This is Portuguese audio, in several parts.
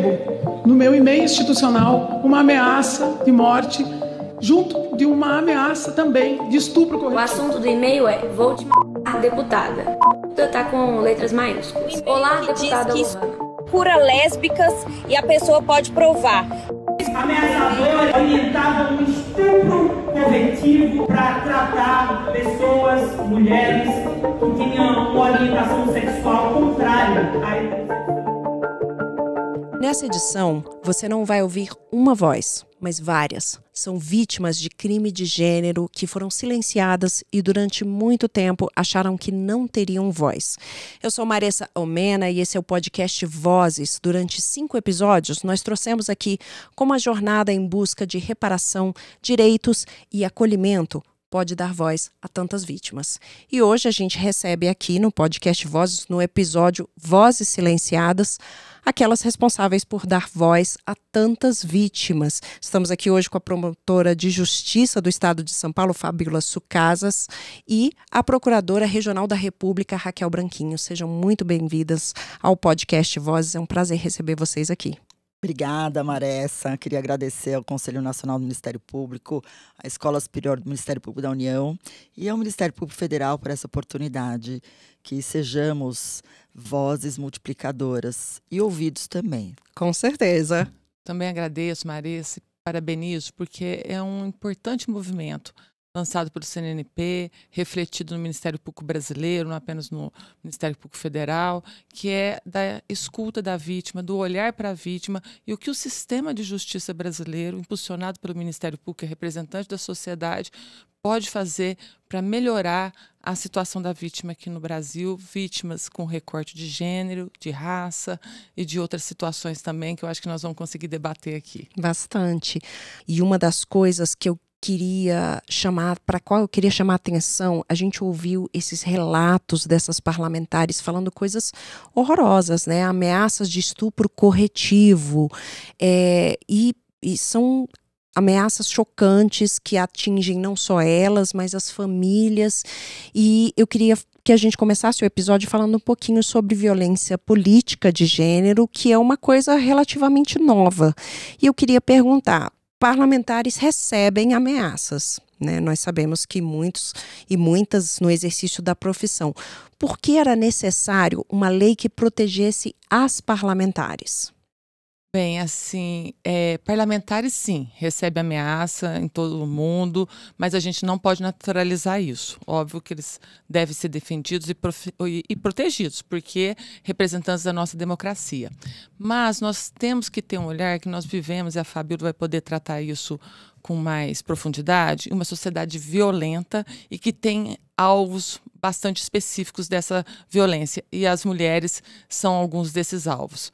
recebo no meu e-mail institucional uma ameaça de morte junto de uma ameaça também de estupro corretivo. O assunto do e-mail é vou te a deputada. Tá com letras maiúsculas. Olá, deputada diz que isso cura lésbicas e a pessoa pode provar. Ameaçador é orientava um estupro corretivo para tratar pessoas, mulheres que tinham uma orientação sexual contrária à Nessa edição, você não vai ouvir uma voz, mas várias. São vítimas de crime de gênero que foram silenciadas e durante muito tempo acharam que não teriam voz. Eu sou Maressa Almena e esse é o podcast Vozes. Durante cinco episódios, nós trouxemos aqui como a jornada em busca de reparação, direitos e acolhimento pode dar voz a tantas vítimas. E hoje a gente recebe aqui no podcast Vozes, no episódio Vozes Silenciadas, aquelas responsáveis por dar voz a tantas vítimas. Estamos aqui hoje com a promotora de justiça do estado de São Paulo, Fabíola Sucasas, e a procuradora regional da República, Raquel Branquinho. Sejam muito bem-vindas ao podcast Vozes. É um prazer receber vocês aqui. Obrigada, Maressa. Queria agradecer ao Conselho Nacional do Ministério Público, à Escola Superior do Ministério Público da União e ao Ministério Público Federal por essa oportunidade. Que sejamos vozes multiplicadoras e ouvidos também. Com certeza. Também agradeço, Marisa, parabenizo, porque é um importante movimento lançado pelo CNNP, refletido no Ministério Público Brasileiro, não apenas no Ministério Público Federal, que é da escuta da vítima, do olhar para a vítima e o que o sistema de justiça brasileiro, impulsionado pelo Ministério Público, é representante da sociedade, pode fazer para melhorar a situação da vítima aqui no Brasil, vítimas com recorte de gênero, de raça e de outras situações também que eu acho que nós vamos conseguir debater aqui. Bastante. E uma das coisas que eu queria chamar, para qual eu queria chamar atenção, a gente ouviu esses relatos dessas parlamentares falando coisas horrorosas, né? Ameaças de estupro corretivo é, e, e são ameaças chocantes que atingem não só elas, mas as famílias. E eu queria que a gente começasse o episódio falando um pouquinho sobre violência política de gênero, que é uma coisa relativamente nova. E eu queria perguntar: parlamentares recebem ameaças. Né? Nós sabemos que muitos e muitas no exercício da profissão. Por que era necessário uma lei que protegesse as parlamentares? Bem, assim, é, parlamentares sim, recebe ameaça em todo o mundo, mas a gente não pode naturalizar isso. Óbvio que eles devem ser defendidos e, e protegidos, porque representantes da nossa democracia. Mas nós temos que ter um olhar que nós vivemos, e a Fabíola vai poder tratar isso com mais profundidade, uma sociedade violenta e que tem alvos bastante específicos dessa violência. E as mulheres são alguns desses alvos.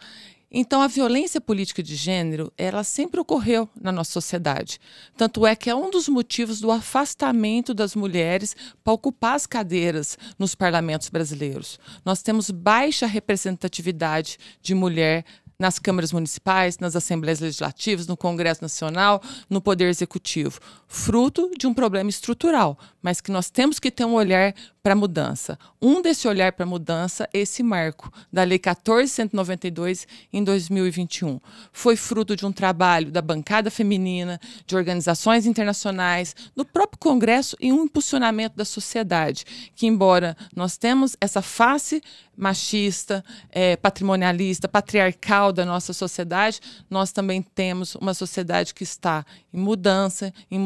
Então, a violência política de gênero, ela sempre ocorreu na nossa sociedade. Tanto é que é um dos motivos do afastamento das mulheres para ocupar as cadeiras nos parlamentos brasileiros. Nós temos baixa representatividade de mulher nas câmaras municipais, nas assembleias legislativas, no Congresso Nacional, no Poder Executivo. Fruto de um problema estrutural, mas que nós temos que ter um olhar para a mudança. Um desse olhar para a mudança é esse marco da Lei 14.192 em 2021. Foi fruto de um trabalho da bancada feminina, de organizações internacionais, do próprio Congresso e um impulsionamento da sociedade, que embora nós temos essa face machista, é, patrimonialista, patriarcal da nossa sociedade, nós também temos uma sociedade que está em mudança e,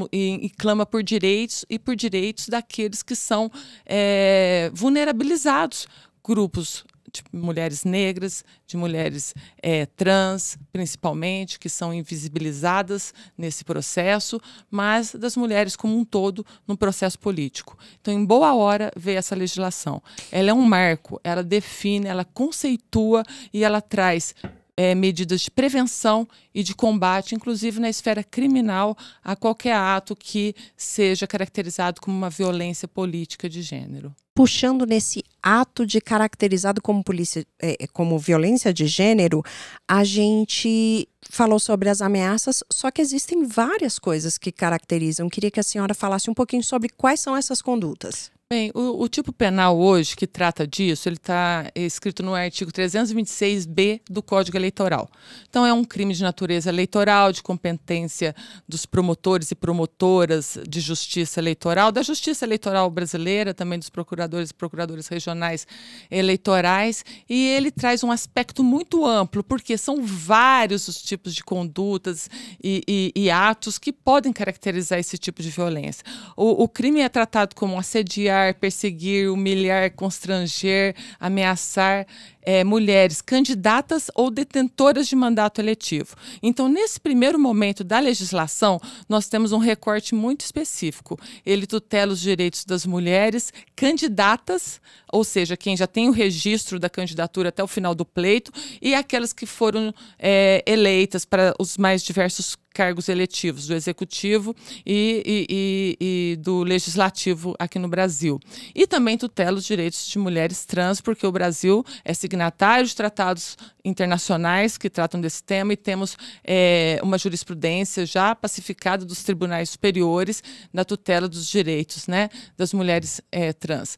e clama por direitos e por direitos daqueles que são é, vulnerabilizados grupos de mulheres negras, de mulheres é, trans, principalmente, que são invisibilizadas nesse processo, mas das mulheres como um todo no processo político. Então, em boa hora, veio essa legislação. Ela é um marco, ela define, ela conceitua e ela traz é, medidas de prevenção e de combate, inclusive na esfera criminal, a qualquer ato que seja caracterizado como uma violência política de gênero puxando nesse ato de caracterizado como, polícia, é, é, como violência de gênero, a gente falou sobre as ameaças, só que existem várias coisas que caracterizam. Queria que a senhora falasse um pouquinho sobre quais são essas condutas. Bem, o, o, tipo penal hoje que trata disso, ele está é escrito no artigo 326b do Código Eleitoral. Então, é um crime de natureza eleitoral, de competência dos promotores e promotoras de justiça eleitoral, da justiça eleitoral brasileira, também dos procuradores e procuradoras regionais eleitorais. E ele traz um aspecto muito amplo, porque são vários os tipos de condutas e, e, e atos que podem caracterizar esse tipo de violência. O, o crime é tratado como assediar perseguir, humilhar, constranger, ameaçar é, mulheres candidatas ou detentoras de mandato eletivo. Então, nesse primeiro momento da legislação, nós temos um recorte muito específico. Ele tutela os direitos das mulheres candidatas, ou seja, quem já tem o registro da candidatura até o final do pleito, e aquelas que foram é, eleitas para os mais diversos cargos eletivos do executivo e, e, e, e, do legislativo aqui no Brasil. E também tutela os direitos de mulheres trans, porque o Brasil é signatário de tratados internacionais que tratam desse tema e temos é, uma jurisprudência já pacificada dos tribunais superiores na tutela dos direitos né, das mulheres é, trans.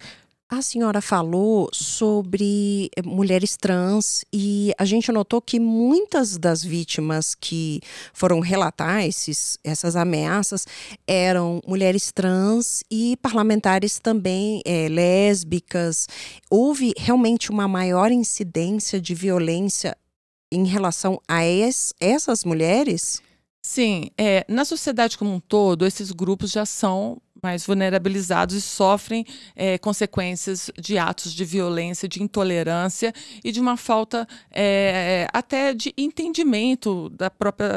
A senhora falou sobre eh, mulheres trans e a gente notou que muitas das vítimas que foram relatar esses, essas ameaças eram mulheres trans e parlamentares também é, lésbicas. Houve realmente uma maior incidência de violência em relação a es, essas mulheres? Sim, é, na sociedade como um todo, esses grupos já são mais vulnerabilizados e sofrem é, consequências de atos de violência, de intolerância e de uma falta é, até de entendimento da própria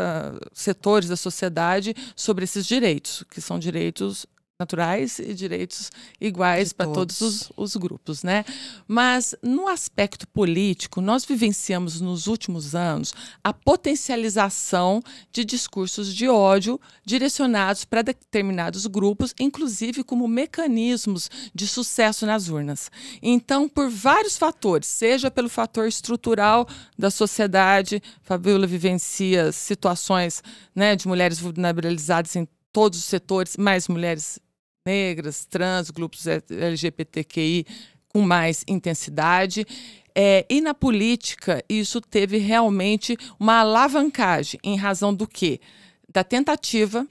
setores da sociedade sobre esses direitos, que são direitos naturais e direitos iguais para todos, todos os, os, grupos, né? Mas no aspecto político, nós vivenciamos nos últimos anos a potencialização de discursos de ódio direcionados para determinados grupos, inclusive como mecanismos de sucesso nas urnas. Então, por vários fatores, seja pelo fator estrutural da sociedade, Fabiola vivencia situações, né, de mulheres vulnerabilizadas em todos os setores, mais mulheres negras, trans, grupos LGBTQI com mais intensidade. É, e na política, isso teve realmente uma alavancagem, em razão do quê? Da tentativa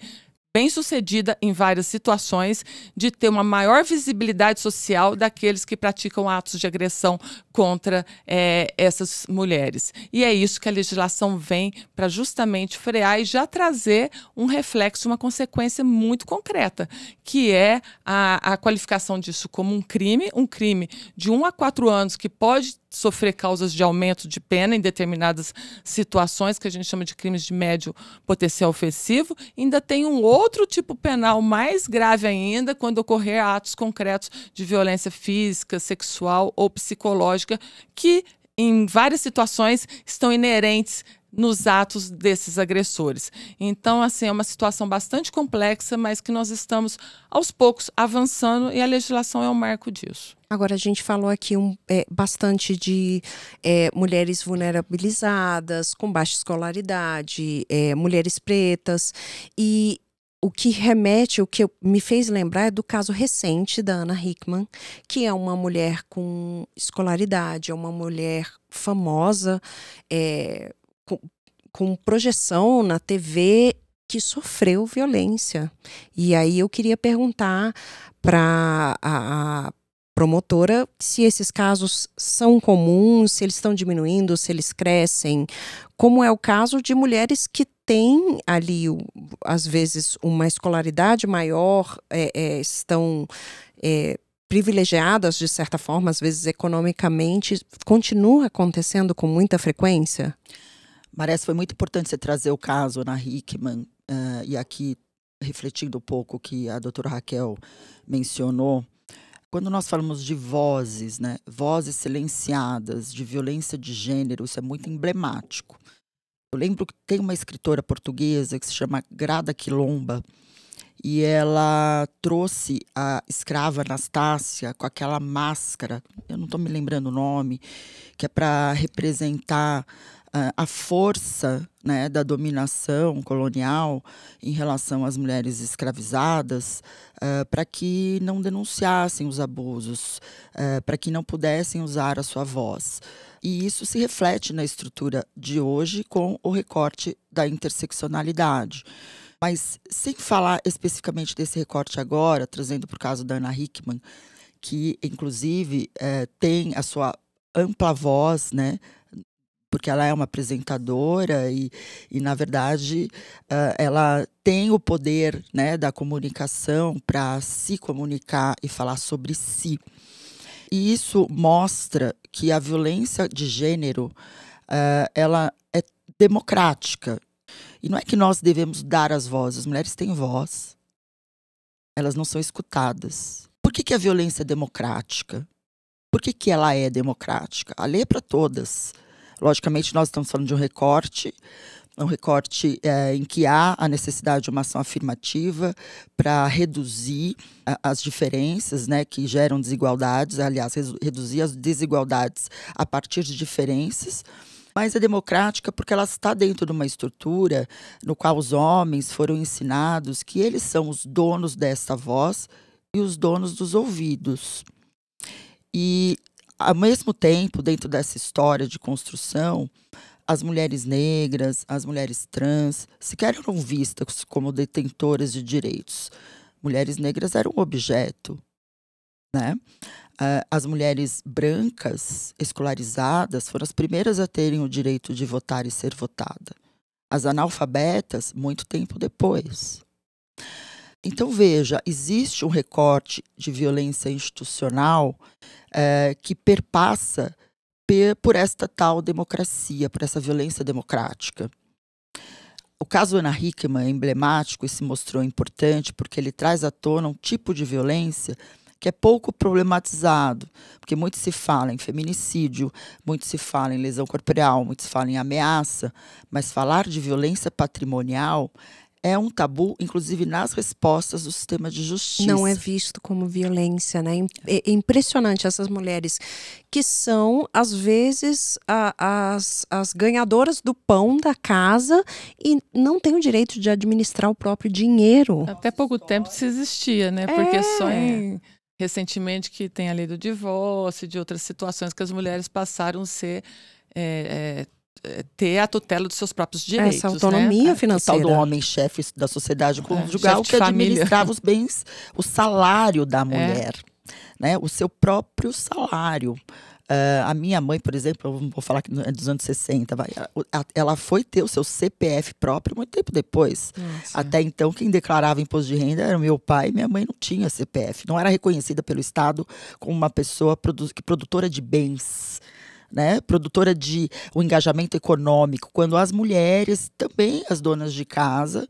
bem-sucedida em várias situações, de ter uma maior visibilidade social daqueles que praticam atos de agressão contra é, essas mulheres. E é isso que a legislação vem para justamente frear e já trazer um reflexo, uma consequência muito concreta, que é a, a qualificação disso como um crime, um crime de um a quatro anos que pode sofrer causas de aumento de pena em determinadas situações que a gente chama de crimes de médio potencial ofensivo. Ainda tem um outro tipo penal mais grave ainda quando ocorrer atos concretos de violência física, sexual ou psicológica que em várias situações estão inerentes nos atos desses agressores. Então, assim, é uma situação bastante complexa, mas que nós estamos aos poucos avançando e a legislação é o um marco disso. Agora, a gente falou aqui um, é, bastante de é, mulheres vulnerabilizadas, com baixa escolaridade, é, mulheres pretas, e o que remete, o que me fez lembrar é do caso recente da Ana Hickman, que é uma mulher com escolaridade, é uma mulher famosa, é, com, com projeção na TV que sofreu violência. E aí eu queria perguntar para a, a promotora se esses casos são comuns, se eles estão diminuindo, se eles crescem, como é o caso de mulheres que têm ali, às vezes, uma escolaridade maior, é, é, estão. É, privilegiadas de certa forma, às vezes economicamente, continua acontecendo com muita frequência? Marés, foi muito importante você trazer o caso na Hickman, uh, e aqui refletindo um pouco que a doutora Raquel mencionou, quando nós falamos de vozes, né, vozes silenciadas, de violência de gênero, isso é muito emblemático. Eu lembro que tem uma escritora portuguesa que se chama Grada Quilomba, e ela trouxe a escrava Anastácia com aquela máscara, eu não estou me lembrando o nome, que é para representar a força né, da dominação colonial em relação às mulheres escravizadas uh, para que não denunciassem os abusos, uh, para que não pudessem usar a sua voz. E isso se reflete na estrutura de hoje com o recorte da interseccionalidade. Mas sem falar especificamente desse recorte agora, trazendo por caso da Ana Hickman, que inclusive uh, tem a sua ampla voz, né, porque ela é uma apresentadora e, e na verdade, uh, ela tem o poder né, da comunicação para se comunicar e falar sobre si. E isso mostra que a violência de gênero uh, ela é democrática. E não é que nós devemos dar as vozes, as mulheres têm voz, elas não são escutadas. Por que, que a violência é democrática? Por que, que ela é democrática? A lei é para todas. Logicamente, nós estamos falando de um recorte, um recorte é, em que há a necessidade de uma ação afirmativa para reduzir a, eh, as diferenças né, que geram desigualdades, aliás, reduzir as desigualdades a partir de diferenças mas é democrática porque ela está dentro de uma estrutura no qual os homens foram ensinados que eles são os donos dessa voz e os donos dos ouvidos. E ao mesmo tempo, dentro dessa história de construção, as mulheres negras, as mulheres trans, sequer eram vistas como detentoras de direitos. Mulheres negras eram objeto, né? Ah, as mulheres brancas, escolarizadas, foram as primeiras a terem o direito de votar e ser votada. As analfabetas, muito tempo depois. Então, veja, existe um recorte de violência institucional é, que perpassa por esta tal democracia, por essa violência democrática. O caso Ana Hickman é emblemático e se mostrou importante porque ele traz à tona um tipo de violência que é pouco problematizado, porque muito se fala em feminicídio, muito se fala em lesão corporal, muito se fala em ameaça, mas falar de violência patrimonial é um tabu, inclusive nas respostas do sistema de justiça. Não é visto como violência, né? É, é impressionante essas mulheres que são, às vezes, a, as, as ganhadoras do pão da casa e não têm o direito de administrar o próprio dinheiro. Até pouco tempo isso existia, né? É. Porque é. só em recentemente que tem a lei do divórcio, de outras situações que as mulheres passaram a ser é, é, é, ter a tutela dos seus próprios direitos. Essa autonomia né? financeira. tal do homem-chefe da sociedade é, conjugal é, que administrava os bens, o salário da é. mulher, é. né? o seu próprio salário. Uh, a minha mãe, por exemplo, vou falar que é dos anos 60, vai, ela foi ter o seu CPF próprio muito tempo depois. Nossa. Até então, quem declarava imposto de renda era meu pai, minha mãe não tinha CPF, não era reconhecida pelo Estado como uma pessoa produ produtora de bens né, produtora de um engajamento econômico, quando as mulheres, também as donas de casa,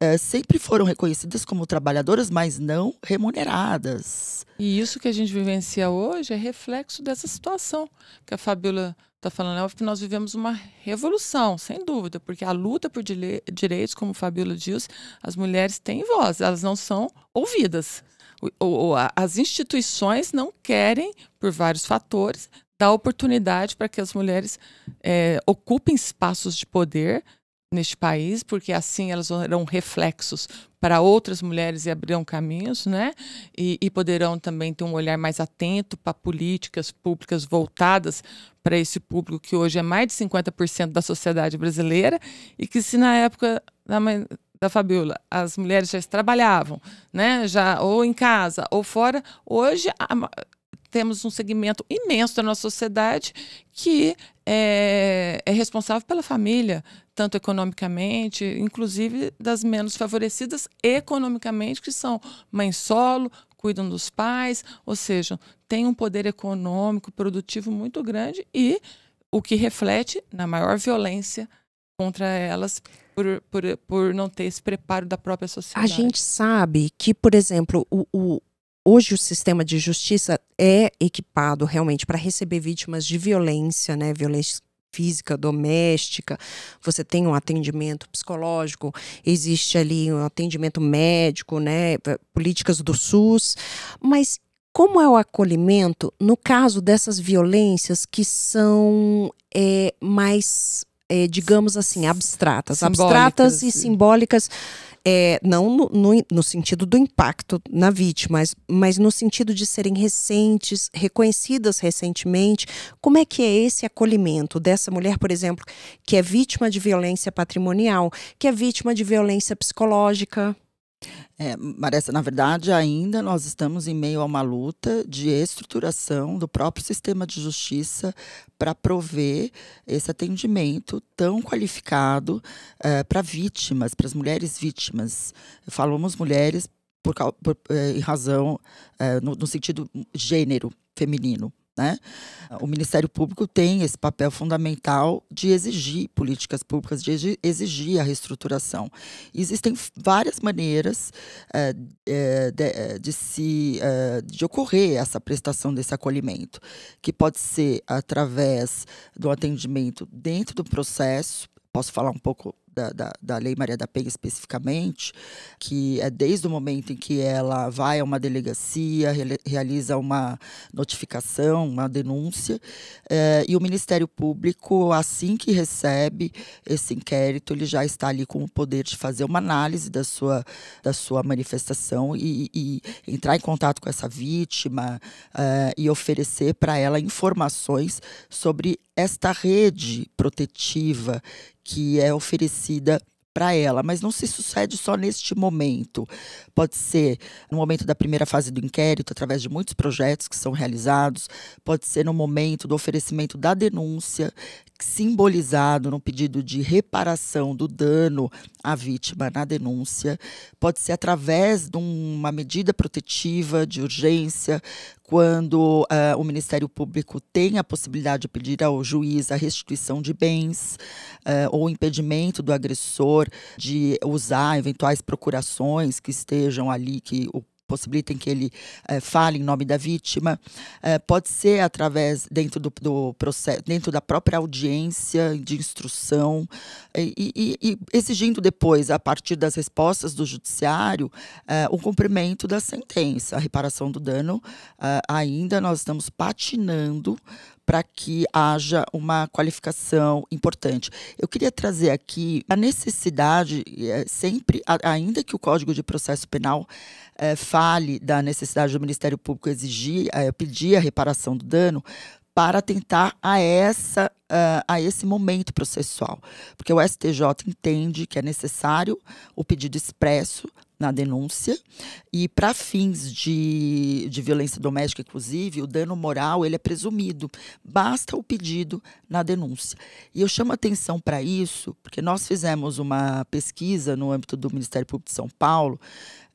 é, sempre foram reconhecidas como trabalhadoras, mas não remuneradas. E isso que a gente vivencia hoje é reflexo dessa situação que a Fabiola está falando. É né, que nós vivemos uma revolução, sem dúvida, porque a luta por direitos, como a Fabiola diz, as mulheres têm voz, elas não são ouvidas. Ou, ou, as instituições não querem, por vários fatores, dar oportunidade para que as mulheres é, ocupem espaços de poder neste país, porque assim elas serão reflexos para outras mulheres e abrirão caminhos, né? E, e poderão também ter um olhar mais atento para políticas públicas voltadas para esse público que hoje é mais de 50% da sociedade brasileira e que se na época da, da Fabiola, as mulheres já trabalhavam, né? Já ou em casa ou fora, hoje a, temos um segmento imenso da nossa sociedade que é, é responsável pela família, tanto economicamente, inclusive das menos favorecidas economicamente, que são mãe solo, cuidam dos pais, ou seja, tem um poder econômico, produtivo muito grande e o que reflete na maior violência contra elas por, por, por não ter esse preparo da própria sociedade. A gente sabe que, por exemplo, o, o, hoje o sistema de justiça é equipado realmente para receber vítimas de violência, né? Violência física, doméstica, você tem um atendimento psicológico, existe ali um atendimento médico, né? Políticas do SUS, mas como é o acolhimento no caso dessas violências que são é, mais é, digamos assim, abstratas. Simbólicas, abstratas e sim. simbólicas. É, não no, no, no, sentido do impacto na vítima, mas, mas no sentido de serem recentes, reconhecidas recentemente. Como é que é esse acolhimento dessa mulher, por exemplo, que é vítima de violência patrimonial, que é vítima de violência psicológica? É, na verdade, ainda nós estamos em meio a uma luta de estruturação do próprio sistema de justiça para prover esse atendimento tão qualificado é, para vítimas, para as mulheres vítimas. Falamos mulheres por, por, é, em razão, é, no, no sentido gênero feminino. Né? O Ministério Público tem esse papel fundamental de exigir políticas públicas, de exigir a reestruturação. Existem várias maneiras é, de, eh, de, se, de ocorrer essa prestação desse acolhimento, que pode ser através do atendimento dentro do processo. Posso falar um pouco da, da, da, Lei Maria da Penha especificamente, que é desde o momento em que ela vai a uma delegacia, re, realiza uma notificação, uma denúncia, eh, e o Ministério Público, assim que recebe esse inquérito, ele já está ali com o poder de fazer uma análise da sua, da sua manifestação e, e entrar em contato com essa vítima eh, e oferecer para ela informações sobre esta rede protetiva que é oferecida para ela, mas não se sucede só neste momento. Pode ser no momento da primeira fase do inquérito, através de muitos projetos que são realizados, pode ser no momento do oferecimento da denúncia, simbolizado no pedido de reparação do dano à vítima na denúncia, pode ser através de uma medida protetiva de urgência, quando uh, o Ministério Público tem a possibilidade de pedir ao juiz a restituição de bens uh, ou impedimento do agressor de usar eventuais procurações que estejam ali, que o possibilitem que ele é, fale em nome da vítima. É, pode ser através, dentro do, do, processo, dentro da própria audiência de instrução, e, e, e exigindo depois, a partir das respostas do judiciário, é, o cumprimento da sentença, a reparação do dano. ainda nós estamos patinando para que haja uma qualificação importante. Eu queria trazer aqui a necessidade, é sempre, ainda que o Código de Processo Penal é, fale da necessidade do Ministério Público exigir, é, pedir a reparação do dano, para tentar a essa eh, a esse momento processual, porque o STJ entende que é necessário o pedido expresso na denúncia e para fins de, de violência doméstica, inclusive, o dano moral ele é presumido, basta o pedido na denúncia. E eu chamo atenção para isso, porque nós fizemos uma pesquisa no âmbito do Ministério Público de São Paulo,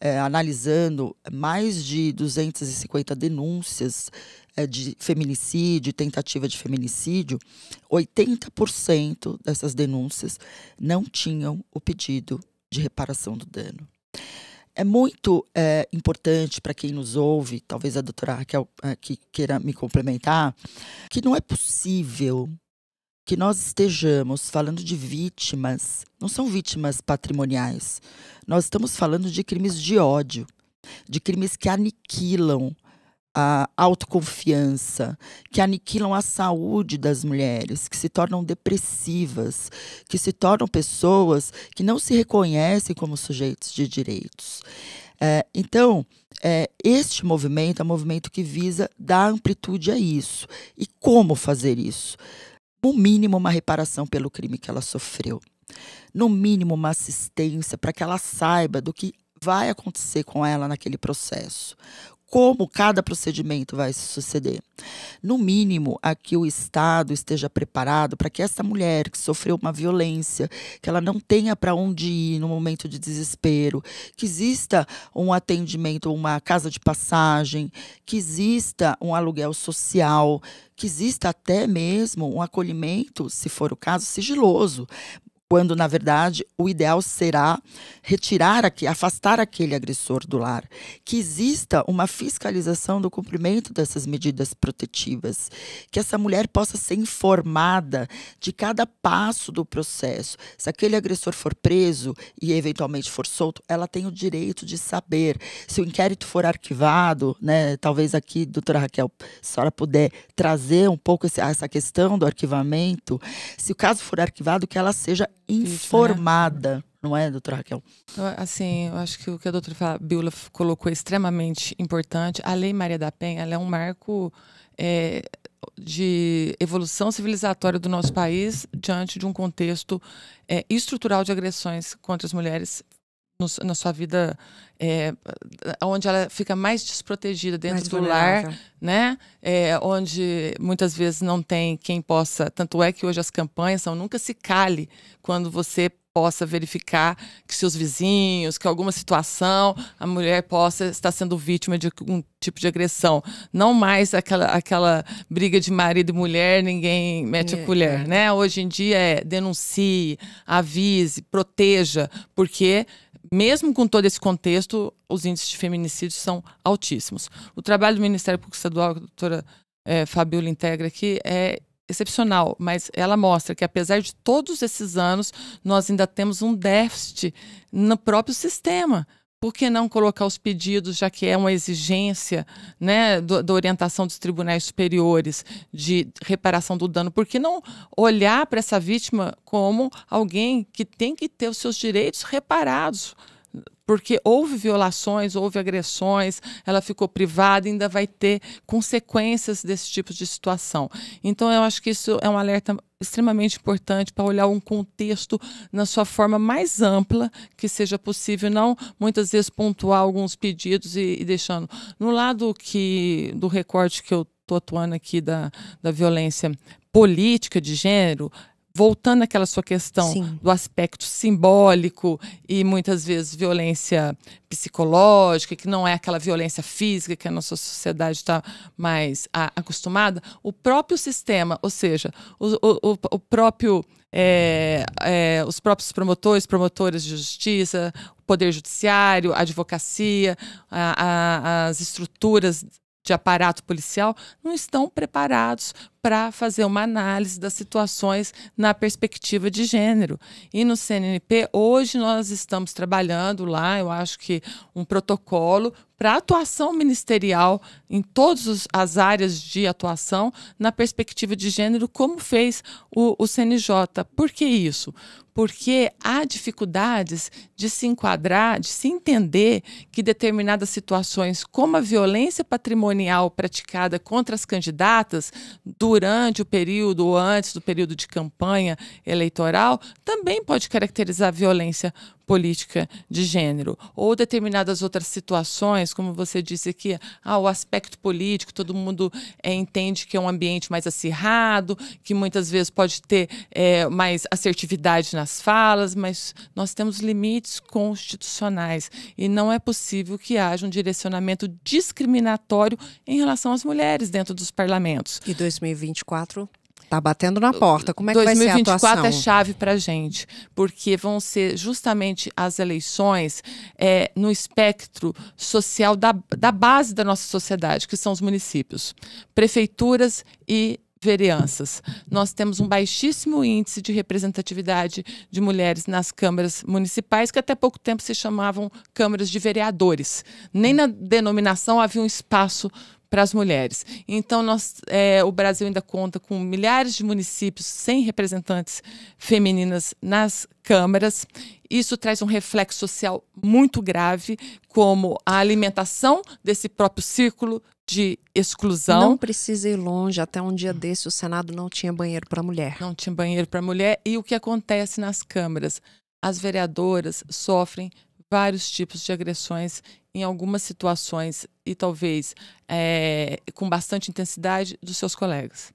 é, analisando mais de 250 denúncias é, de feminicídio, tentativa de feminicídio, 80% dessas denúncias não tinham o pedido de reparação do dano. É muito é, importante para quem nos ouve, talvez a doutora Raquel eh, que queira me complementar, que não é possível que nós estejamos falando de vítimas, não são vítimas patrimoniais. Nós estamos falando de crimes de ódio, de crimes que aniquilam a autoconfiança, que aniquilam a saúde das mulheres, que se tornam depressivas, que se tornam pessoas que não se reconhecem como sujeitos de direitos. É, então, é, este movimento é um movimento que visa dar amplitude a isso. E como fazer isso? No mínimo, uma reparação pelo crime que ela sofreu. No mínimo, uma assistência para que ela saiba do que vai acontecer com ela naquele processo como cada procedimento vai se suceder. No mínimo, a que o Estado esteja preparado para que essa mulher que sofreu uma violência, que ela não tenha para onde ir no momento de desespero, que exista um atendimento, uma casa de passagem, que exista um aluguel social, que exista até mesmo um acolhimento, se for o caso, sigiloso, quando na verdade o ideal será retirar aqui, afastar aquele agressor do lar, que exista uma fiscalização do cumprimento dessas medidas protetivas, que essa mulher possa ser informada de cada passo do processo. Se aquele agressor for preso e eventualmente for solto, ela tem o direito de saber. Se o inquérito for arquivado, né, talvez aqui, doutora Raquel, se a senhora puder trazer um pouco esse, essa questão do arquivamento, se o caso for arquivado, que ela seja né? informada. Isso, né? Não é, doutora Raquel? Assim, eu acho que o que a doutora Biula colocou é extremamente importante. A Lei Maria da Penha é um marco é, de evolução civilizatória do nosso país diante de um contexto é, estrutural de agressões contra as mulheres no, na sua vida, é, onde ela fica mais desprotegida dentro mais do lar, né? É, onde muitas vezes não tem quem possa. Tanto é que hoje as campanhas são nunca se cale quando você possa verificar que seus vizinhos, que alguma situação, a mulher possa estar sendo vítima de algum tipo de agressão. Não mais aquela, aquela briga de marido e mulher, ninguém mete a é, colher, é. né? Hoje em dia é denuncie, avise, proteja, porque mesmo com todo esse contexto, os índices de feminicídios são altíssimos. O trabalho do Ministério Público Estadual, que a doutora é, Fabiola integra aqui, é excepcional, mas ela mostra que apesar de todos esses anos, nós ainda temos um déficit no próprio sistema. Por que não colocar os pedidos, já que é uma exigência né, do, da orientação dos tribunais superiores de reparação do dano? Por que não olhar para essa vítima como alguém que tem que ter os seus direitos reparados? porque houve violações, houve agressões, ela ficou privada, ainda vai ter consequências desse tipo de situação. Então, eu acho que isso é um alerta extremamente importante para olhar um contexto na sua forma mais ampla que seja possível, não muitas vezes pontuar alguns pedidos e, e deixando. No lado que do recorte que eu estou atuando aqui da, da violência política de gênero, voltando àquela sua questão Sim. do aspecto simbólico e muitas vezes violência psicológica, que não é aquela violência física que a nossa sociedade está mais a, acostumada, o próprio sistema, ou seja, o, o, o próprio. É, é, os próprios promotores, promotoras de justiça, o Poder Judiciário, a advocacia, a, a, as estruturas de aparato policial não estão preparados para fazer uma análise das situações na perspectiva de gênero. E no CNP, hoje nós estamos trabalhando lá, eu acho que um protocolo para atuação ministerial em todas as áreas de atuação na perspectiva de gênero, como fez o, o CNJ. Por que isso? porque há dificuldades de se enquadrar, de se entender que determinadas situações, como a violência patrimonial praticada contra as candidatas durante o período ou antes do período de campanha eleitoral, também pode caracterizar violência política de gênero ou determinadas outras situações, como você disse aqui, ah, o aspecto político, todo mundo é, entende que é um ambiente mais acirrado, que muitas vezes pode ter é, mais assertividade nas falas, mas nós temos limites constitucionais e não é possível que haja um direcionamento discriminatório em relação às mulheres dentro dos parlamentos. E 2024 Tá batendo na porta. Como é que vai ser a é atuação? 2024 é chave para gente, porque vão ser justamente as eleições é, no espectro social da, da base da nossa sociedade, que são os municípios, prefeituras e vereanças. Nós temos um baixíssimo índice de representatividade de mulheres nas câmaras municipais, que até pouco tempo se chamavam câmaras de vereadores. Nem na denominação havia um espaço para as mulheres. Então, nós, é, o Brasil ainda conta com milhares de municípios sem representantes femininas nas câmaras. Isso traz um reflexo social muito grave, como a alimentação desse próprio círculo de exclusão. Não precisa ir longe. Até um dia desse, o Senado não tinha banheiro para mulher. Não tinha banheiro para mulher. E o que acontece nas câmaras? As vereadoras sofrem vários tipos de agressões em algumas situações e talvez é, com bastante intensidade dos seus colegas.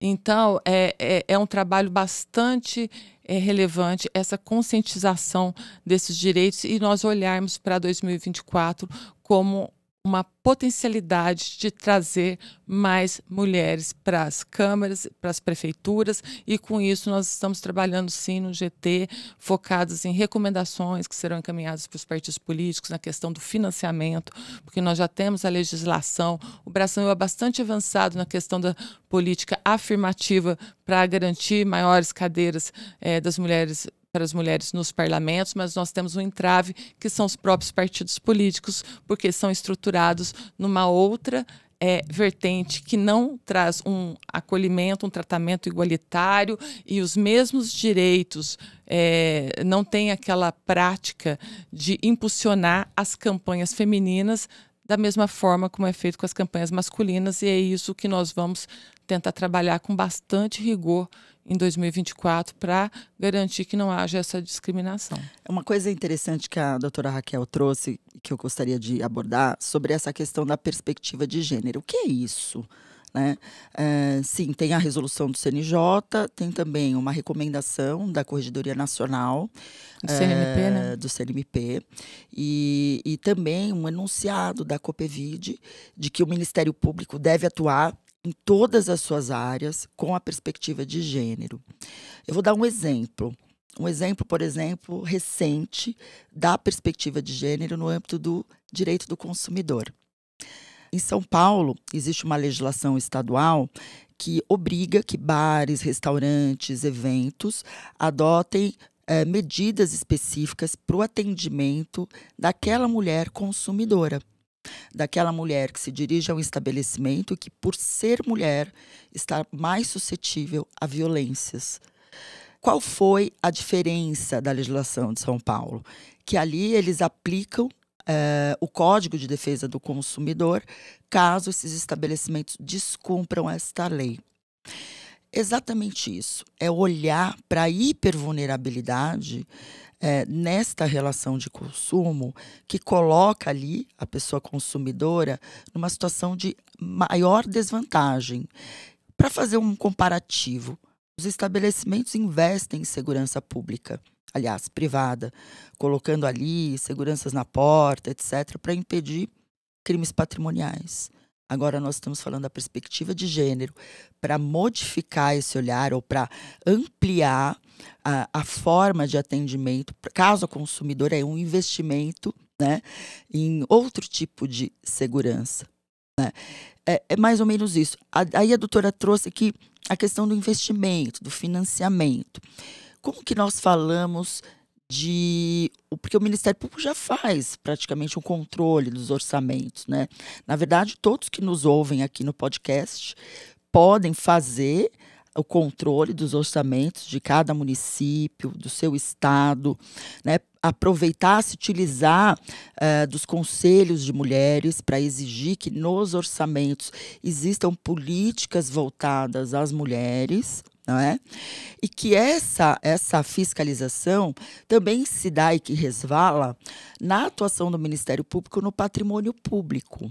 Então, é, é, é um trabalho bastante é, relevante essa conscientização desses direitos e nós olharmos para 2024 como uma potencialidade de trazer mais mulheres para as câmaras, para as prefeituras, e com isso nós estamos trabalhando sim no GT, focados em recomendações que serão encaminhadas para os partidos políticos na questão do financiamento, porque nós já temos a legislação. O Brasil é bastante avançado na questão da política afirmativa para garantir maiores cadeiras é, das mulheres para as mulheres nos parlamentos, mas nós temos um entrave que são os próprios partidos políticos, porque são estruturados numa outra é, vertente que não traz um acolhimento, um tratamento igualitário e os mesmos direitos, é, não tem aquela prática de impulsionar as campanhas femininas da mesma forma como é feito com as campanhas masculinas, e é isso que nós vamos tentar trabalhar com bastante rigor em 2024 para garantir que não haja essa discriminação. É uma coisa interessante que a doutora Raquel trouxe, que eu gostaria de abordar, sobre essa questão da perspectiva de gênero. O que é isso? Né? É, sim, tem a resolução do CNJ, tem também uma recomendação da Corregedoria Nacional do CNMP, é, eh, né? do CNMP e, e também um enunciado da COPEVID de que o Ministério Público deve atuar em todas as suas áreas com a perspectiva de gênero. Eu vou dar um exemplo. Um exemplo, por exemplo, recente da perspectiva de gênero no âmbito do direito do consumidor. Em São Paulo, existe uma legislação estadual que obriga que bares, restaurantes, eventos adotem é, medidas específicas para o atendimento daquela mulher consumidora daquela mulher que se dirige a um estabelecimento que, por ser mulher, está mais suscetível a violências. Qual foi a diferença da legislação de São Paulo? Que ali eles aplicam eh, o Código de Defesa do Consumidor caso esses estabelecimentos descumpram esta lei. Exatamente isso. É olhar para a hipervulnerabilidade é, nesta relação de consumo que coloca ali a pessoa consumidora numa situação de maior desvantagem. Para fazer um comparativo, os estabelecimentos investem em segurança pública, aliás, privada, colocando ali seguranças na porta, etc., para impedir crimes patrimoniais. Agora, nós estamos falando da perspectiva de gênero para modificar esse olhar ou para ampliar a, a, forma de atendimento, caso a consumidor é um investimento né, em outro tipo de segurança. Né? É, é, mais ou menos isso. A, aí a doutora trouxe aqui a questão do investimento, do financiamento. Como que nós falamos de. Porque o Ministério Público já faz praticamente um controle dos orçamentos, né? Na verdade, todos que nos ouvem aqui no podcast podem fazer o controle dos orçamentos de cada município, do seu estado, né? aproveitar, se utilizar uh, dos conselhos de mulheres para exigir que nos orçamentos existam políticas voltadas às mulheres, não é? E que essa essa fiscalização também se dá e que resvala na atuação do Ministério Público no patrimônio público.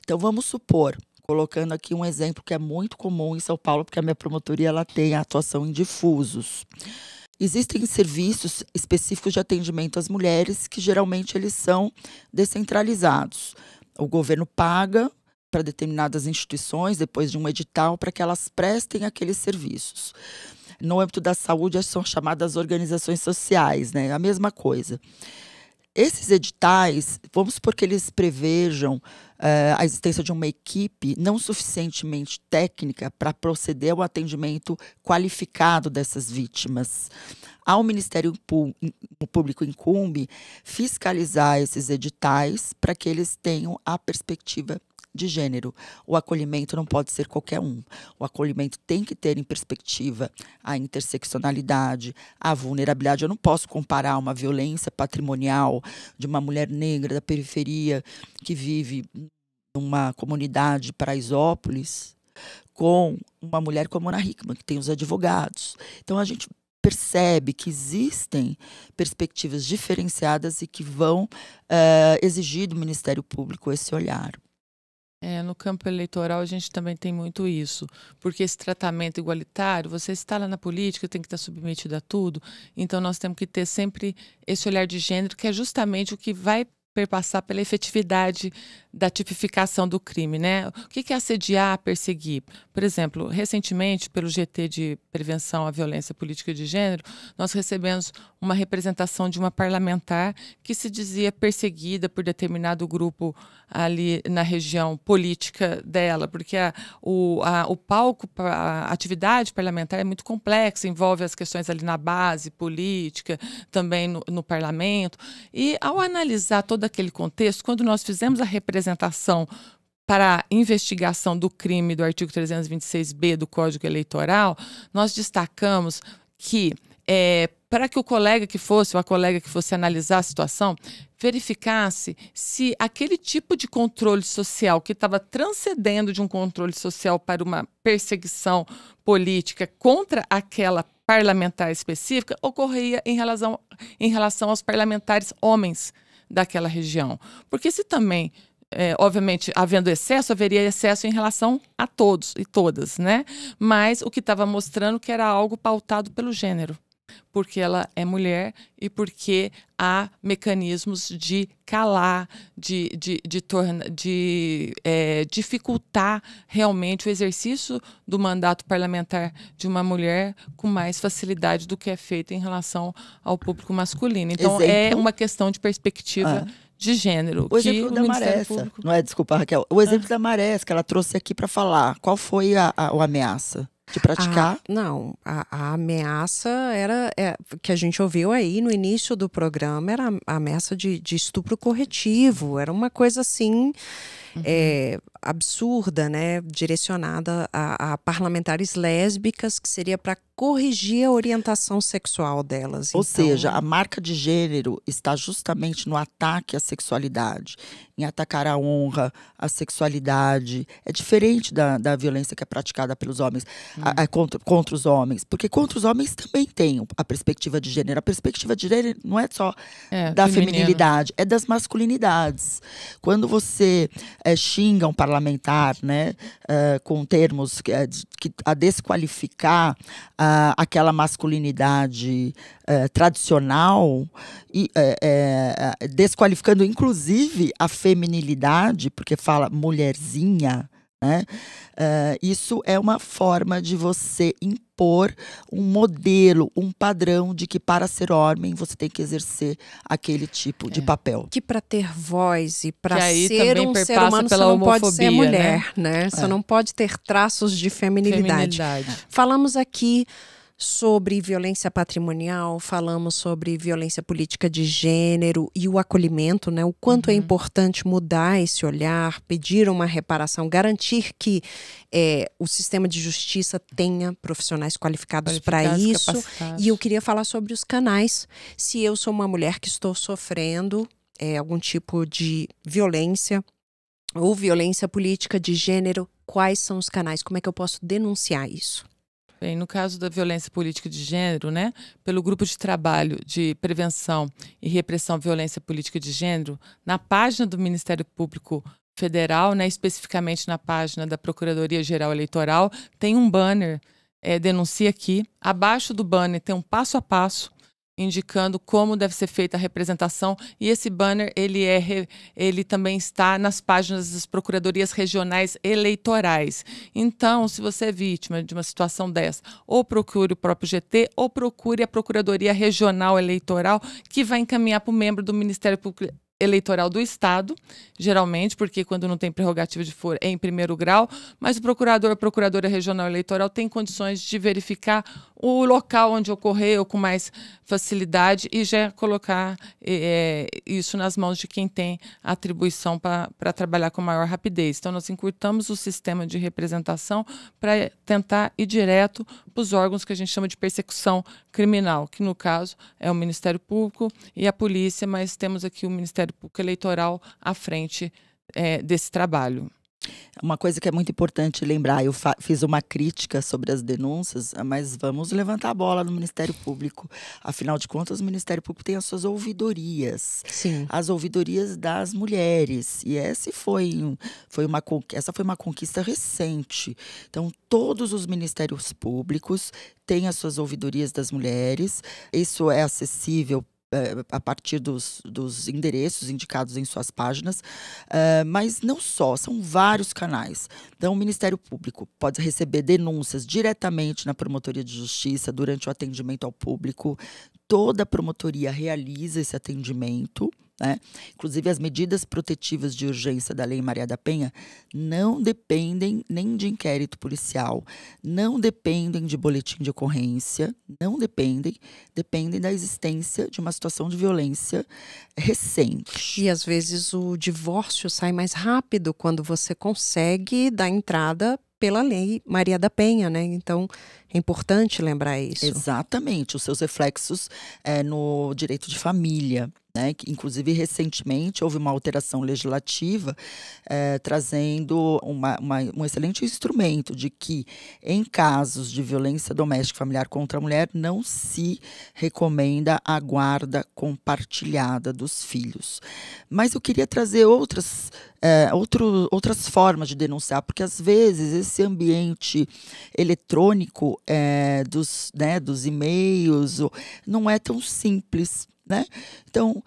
Então vamos supor, colocando aqui um exemplo que é muito comum em São Paulo, porque a minha promotoria ela tem a atuação em difusos. Existem serviços específicos de atendimento às mulheres que geralmente eles são descentralizados. O governo paga para determinadas instituições, depois de um edital, para que elas prestem aqueles serviços. No âmbito da saúde, são chamadas organizações sociais, né? A mesma coisa. Esses editais, vamos supor que eles prevejam uh, a existência de uma equipe não suficientemente técnica para proceder ao atendimento qualificado dessas vítimas. Ao Ministério Público incumbe fiscalizar esses editais para que eles tenham a perspectiva de gênero. O acolhimento não pode ser qualquer um. O acolhimento tem que ter em perspectiva a interseccionalidade, a vulnerabilidade. Eu não posso comparar uma violência patrimonial de uma mulher negra da periferia que vive numa comunidade paraisópolis com uma mulher como Ana Hickman, que tem os advogados. Então a gente percebe que existem perspectivas diferenciadas e que vão uh, exigir do Ministério Público esse olhar. É, no campo eleitoral a gente também tem muito isso, porque esse tratamento igualitário, você está lá na política, tem que estar submetido a tudo, então nós temos que ter sempre esse olhar de gênero, que é justamente o que vai perpassar pela efetividade da tipificação do crime, né? O que é assediar, perseguir? Por exemplo, recentemente, pelo GT de Prevenção à Violência Política de Gênero, nós recebemos uma representação de uma parlamentar que se dizia perseguida por determinado grupo ali na região política dela, porque a, o, a, o palco, a atividade parlamentar é muito complexa, envolve as questões ali na base política, também no, no parlamento. E ao analisar toda todo aquele contexto, quando nós fizemos a representação para a investigação do crime do artigo 326B do Código Eleitoral, nós destacamos que é, para que o colega que fosse, ou a colega que fosse analisar a situação, verificasse se aquele tipo de controle social que estava transcendendo de um controle social para uma perseguição política contra aquela parlamentar específica ocorria em relação, em relação aos parlamentares homens daquela região. Porque se também é, obviamente, havendo excesso, haveria excesso em relação a todos e todas, né? Mas o que estava mostrando que era algo pautado pelo gênero porque ela é mulher e porque há mecanismos de calar, de, de, de, torna, de é, dificultar realmente o exercício do mandato parlamentar de uma mulher com mais facilidade do que é feito em relação ao público masculino. Então, é exemplo. é uma questão de perspectiva. Ah de gênero. O exemplo da Maressa, não é? Desculpa, Raquel. O exemplo ah. da Maressa que ela trouxe aqui para falar. Qual foi a, a, a ameaça? de praticar? A, ah, não, a, a, ameaça era é, que a gente ouviu aí no início do programa era a ameaça de, de estupro corretivo, era uma coisa assim uhum. é, absurda, né, direcionada a, a, parlamentares lésbicas, que seria para corrigir a orientação sexual delas. Ou então, seja, né? a marca de gênero está justamente no ataque à sexualidade, em atacar a honra, a sexualidade. É diferente da, da violência que é praticada pelos homens, uhum. a, a, contra, contra os homens, porque contra os homens também tem a perspectiva de gênero. A perspectiva de gênero não é só é, da feminilidade, é das masculinidades. Quando você é, eh, xingam parlamentar né, é, com termos que, eh, que, a desqualificar a, ah, aquela masculinidade é, tradicional, e, desqualificando inclusive a feminilidade, porque fala mulherzinha. Né? Uh, isso é uma forma de você impor um modelo, um padrão de que para ser homem você tem que exercer aquele tipo é. de papel. Que para ter voz e para ser um ser humano você não pode ser mulher, né? né? Você é. não pode ter traços de feminilidade. feminilidade. Falamos aqui sobre violência patrimonial, falamos sobre violência política de gênero e o acolhimento, né? O quanto é uhum. é importante mudar esse olhar, pedir uma reparação, garantir que é, o sistema de justiça tenha profissionais qualificados, para isso. E eu queria falar sobre os canais. Se eu sou uma mulher que estou sofrendo é, algum tipo de violência ou violência política de gênero, quais são os canais? Como é que eu posso denunciar isso? Bem, no caso da violência política de gênero, né, pelo grupo de trabalho de prevenção e repressão à violência política de gênero, na página do Ministério Público Federal, né, especificamente na página da Procuradoria Geral Eleitoral, tem um banner é, denuncia aqui. Abaixo do banner tem um passo a passo indicando como deve ser feita a representação e esse banner ele é ele também está nas páginas das procuradorias regionais eleitorais. Então, se você é vítima de uma situação dessa, ou procure o próprio GT ou procure a procuradoria regional eleitoral que vai encaminhar para o membro do Ministério Público eleitoral do Estado, geralmente, porque quando não tem prerrogativa de foro é em primeiro grau, mas o procurador ou procuradora regional eleitoral tem condições de verificar o local onde ocorreu com mais facilidade e já colocar é, isso nas mãos de quem tem atribuição para trabalhar com maior rapidez. Então, nós encurtamos o sistema de representação para tentar ir direto para os órgãos que a gente chama de persecução criminal, que no caso é o Ministério Público e a Polícia, mas temos aqui o Ministério público eleitoral à frente é, desse trabalho. Uma coisa que é muito importante lembrar, eu fiz uma crítica sobre as denúncias, ah, mas vamos levantar a bola no Ministério Público. Afinal de contas, o Ministério Público tem as suas ouvidorias. Sim. As ouvidorias das mulheres. E essa foi, foi uma, essa foi uma conquista recente. Então, todos os ministérios públicos têm as suas ouvidorias das mulheres. Isso é acessível eh, a partir dos, dos, endereços indicados em suas páginas, uh, mas não só, são vários canais. Então, o Ministério Público pode receber denúncias diretamente na Promotoria de Justiça durante o atendimento ao público. Toda a promotoria realiza esse atendimento, né? Inclusive, as medidas protetivas de urgência da Lei Maria da Penha não dependem nem de inquérito policial, não dependem de boletim de ocorrência, não dependem, dependem da existência de uma situação de violência recente. E às vezes o divórcio sai mais rápido quando você consegue dar entrada pela lei Maria da Penha, né? Então é importante lembrar isso. Exatamente, os seus reflexos é, no direito de família. Né, que, inclusive, recentemente houve uma alteração legislativa eh, trazendo uma, uma, um excelente instrumento de que, em casos de violência doméstica familiar contra a mulher, não se recomenda a guarda compartilhada dos filhos. Mas eu queria trazer outras é, outro, outras formas de denunciar, porque às vezes esse ambiente eletrônico é, dos, né, dos e-mails não é tão simples né? Então,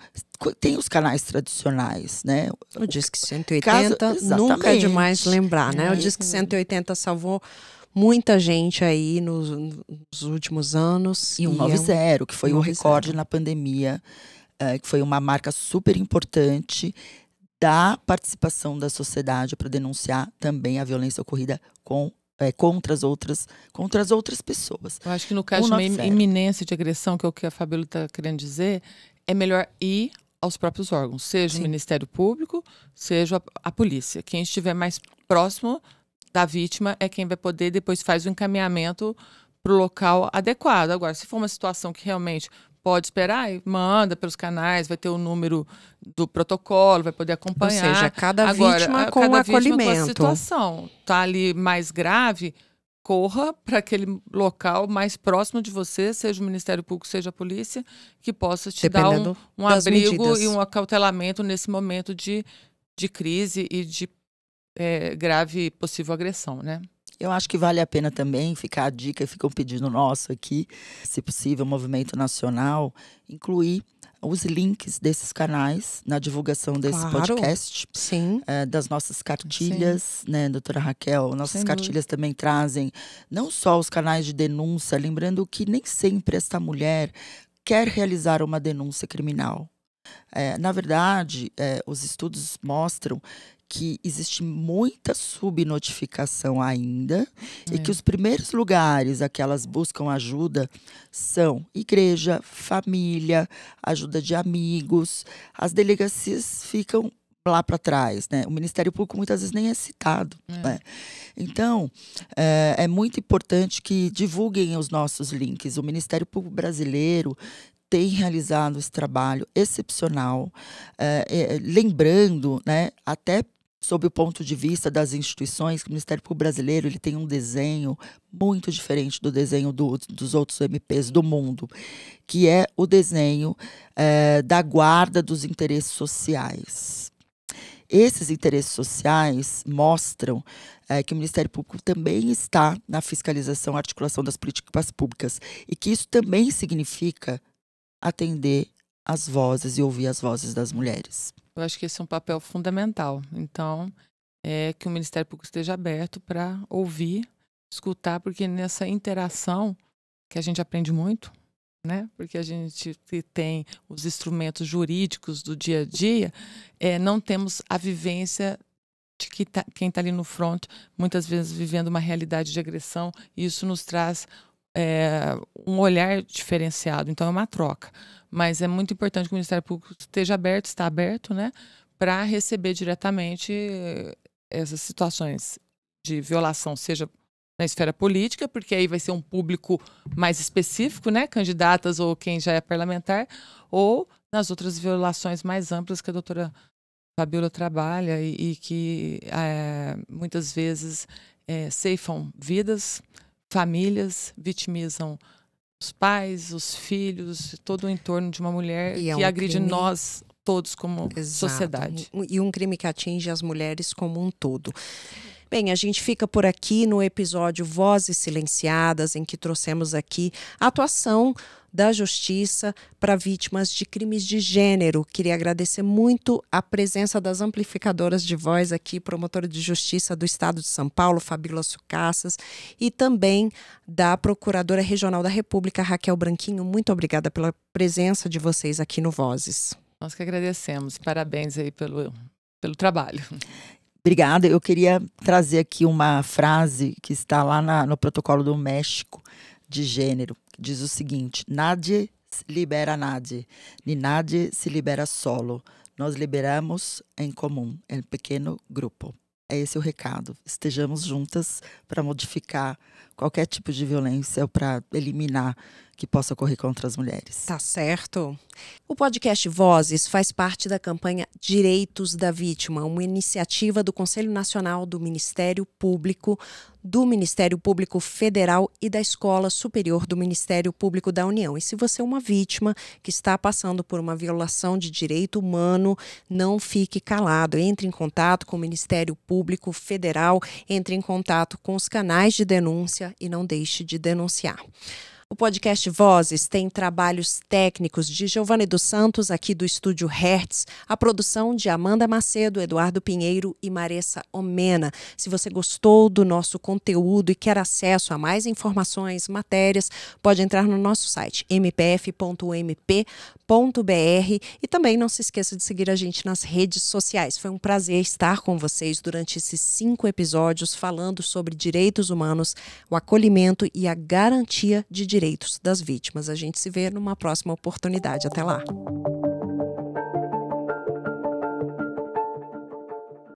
tem os canais tradicionais, né? O Disque 180 Caso, nunca é demais lembrar, né? O uhum. Disque 180 salvou muita gente aí nos, nos últimos anos. E o 90, é um, que foi o recorde na pandemia, é, que foi uma marca super importante da participação da sociedade para denunciar também a violência ocorrida com é, contra as outras contra as outras pessoas. Eu acho que no caso de uma iminência de agressão, que é o que a Fabíola está querendo dizer, é melhor ir aos próprios órgãos, seja Sim. o Ministério Público, seja a, a, polícia. Quem estiver mais próximo da vítima é quem vai poder depois faz o encaminhamento para o local adequado. Agora, se for uma situação que realmente pode esperar e manda pelos canais, vai ter o número do protocolo, vai poder acompanhar. Ou seja, cada Agora, vítima com cada acolhimento. Vítima com a situação tá ali mais grave, corra para aquele local mais próximo de você, seja o Ministério Público, seja a polícia, que possa te Dependendo dar um, um abrigo medidas. e um acautelamento nesse momento de, de crise e de é, grave possível agressão, né? Eu acho que vale a pena também ficar a dica, fica um pedido nosso aqui, se possível, Movimento Nacional, incluir os links desses canais na divulgação desse claro. podcast. Sim. É, das nossas cartilhas, Sim. né, doutora Raquel? Nossas cartilhas também trazem não só os canais de denúncia, lembrando que nem sempre esta mulher quer realizar uma denúncia criminal. É, na verdade, é, os estudos mostram que existe muita subnotificação ainda é. e que é. os primeiros lugares a que elas buscam ajuda são igreja, família, ajuda de amigos. As delegacias ficam lá para trás, né? O Ministério Público muitas vezes nem é citado, é. Né? Então, é, é muito importante que divulguem os nossos links. O Ministério Público Brasileiro tem realizado esse trabalho excepcional, é, é, lembrando, né, até sob o ponto de vista das instituições, o Ministério Público Brasileiro ele tem um desenho muito diferente do desenho do, dos outros MPs do mundo, que é o desenho é, da guarda dos interesses sociais. Esses interesses sociais mostram é, que o Ministério Público também está na fiscalização, articulação das políticas públicas e que isso também significa atender as vozes e ouvir as vozes das mulheres. Eu acho que esse é um papel fundamental. Então, é que o Ministério Público esteja aberto para ouvir, escutar, porque nessa interação que a gente aprende muito, né? Porque a gente tem os instrumentos jurídicos do dia a dia, é, não temos a vivência de que tá, quem está ali no front, muitas vezes vivendo uma realidade de agressão, e isso nos traz é, um olhar diferenciado. Então, é uma troca. Mas é muito importante que o Ministério Público esteja aberto, está aberto, né, para receber diretamente eh, essas situações de violação, seja na esfera política, porque aí vai ser um público mais específico, né, candidatas ou quem já é parlamentar, ou nas outras violações mais amplas que a doutora Fabiola trabalha e, e que é, muitas vezes é, ceifam vidas, famílias vitimizam os pais, os filhos, todo o entorno de uma mulher é que um agride crime... nós todos como Exato. sociedade. E um crime que atinge as mulheres como um todo. Bem, a gente fica por aqui no episódio Vozes Silenciadas, em que trouxemos aqui a atuação da Justiça para Vítimas de Crimes de Gênero. Queria agradecer muito a presença das amplificadoras de voz aqui, promotora de justiça do Estado de São Paulo, Fabíola Sucassas, e também da Procuradora Regional da República, Raquel Branquinho. Muito obrigada pela presença de vocês aqui no Vozes. Nós que agradecemos. Parabéns aí pelo, pelo trabalho. Obrigada. Eu queria trazer aqui uma frase que está lá na, no protocolo do México de gênero diz o seguinte: Nadie se libera nadie, ni nadie se libera solo. Nós liberamos em comum, em pequeno grupo. É esse o recado. Estejamos juntas para modificar qualquer tipo de violência ou para eliminar que possa ocorrer contra as mulheres. Tá certo. O podcast Vozes faz parte da campanha Direitos da Vítima, uma iniciativa do Conselho Nacional do Ministério Público, do Ministério Público Federal e da Escola Superior do Ministério Público da União. E se você é uma vítima que está passando por uma violação de direito humano, não fique calado. Entre em contato com o Ministério Público Federal, entre em contato com os canais de denúncia e não deixe de denunciar. O podcast Vozes tem trabalhos técnicos de Giovanni dos Santos, aqui do estúdio Hertz, a produção de Amanda Macedo, Eduardo Pinheiro e Maressa Omena. Se você gostou do nosso conteúdo e quer acesso a mais informações, matérias, pode entrar no nosso site mpf.mp.br e também não se esqueça de seguir a gente nas redes sociais. Foi um prazer estar com vocês durante esses cinco episódios falando sobre direitos humanos, o acolhimento e a garantia de direitos direitos das vítimas. A gente se vê numa próxima oportunidade. Até lá.